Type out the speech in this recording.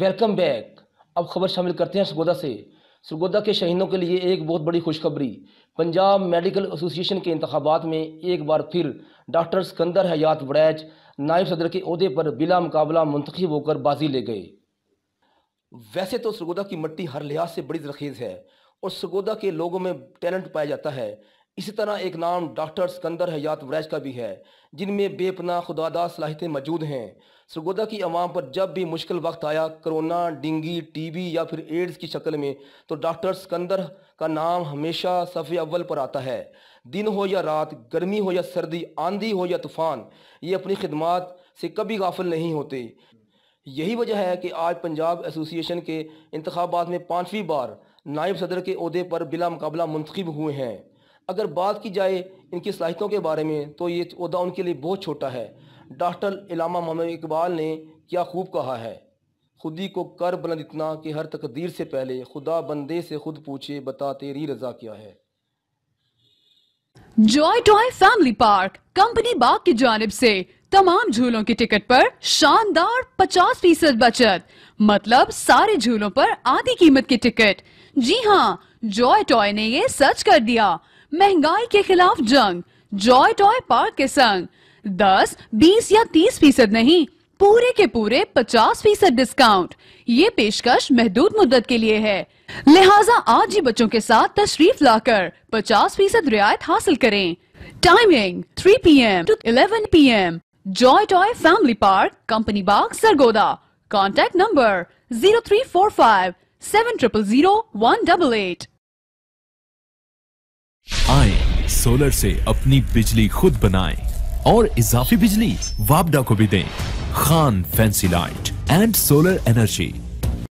welcome back अब खबर शामिल करते हैं सरगोदा से सरगोदा के शहीदों के लिए एक बहुत बड़ी खुशखबरी पंजाब मेडिकल एसोसिएशन के इंतबात में एक बार फिर डॉक्टर सिकंदर हयात वड़ैच नायब सदर के अहदे पर बिला मुकाबला मुंतखब होकर बाजी ले गए वैसे तो सरगोदा की मट्टी हर लिहाज से बड़ी जरखेज़ है और सरगोदा के लोगों में टैलेंट पाया जाता है इसी तरह एक नाम डॉक्टर सिकंदर हयात वरैज का भी है जिनमें बेपना खुदादा सलाहितें मौजूद हैं सरगोदा की आवाम पर जब भी मुश्किल वक्त आया कोरोना डेंगी टीबी या फिर एड्स की शक्ल में तो डॉक्टर सिकंदर का नाम हमेशा सफ़े अव्वल पर आता है दिन हो या रात गर्मी हो या सर्दी आंधी हो या तूफ़ान ये अपनी खिदमात से कभी गाफिल नहीं होते यही वजह है कि आज पंजाब एसोसिएशन के इंतबात में पाँचवीं बार नायब सदर के अहदे पर बिला मुकाबला मुंतखब हुए हैं अगर बात की जाए इनकी सलाहितों के बारे में तो ये अहदा उनके लिए बहुत छोटा है डॉक्टर इलामा मोहम्मद इकबाल ने क्या खूब कहा है खुदी को कर बुलंद इतना कि हर तकदीर से पहले खुदा बंदे से खुद पूछे बता तेरी रजा क्या है Joy Toy family park company Bagh की जानब से तमाम झूलों की टिकट पर शानदार 50 फीसद बचत मतलब सारे झूलों पर आधी कीमत की टिकट जी हाँ जॉय टॉय ने ये सच कर दिया महंगाई के खिलाफ जंग जॉय टॉय पार्क के संग दस बीस या तीस फीसद नहीं पूरे के पूरे 50 फीसद डिस्काउंट ये पेशकश महदूद मुद्दत के लिए है लिहाजा आज ही बच्चों के साथ तशरीफ लाकर 50 फीसद रियायत हासिल करें timing 3 PM to 11 PM Joy Toy family park company Bagh Sargodha contact number zero three four five seven triple zero one double eight आए सोलर से अपनी बिजली खुद बनाएं और इजाफी बिजली वापडा को भी दें Khan fancy light and solar energy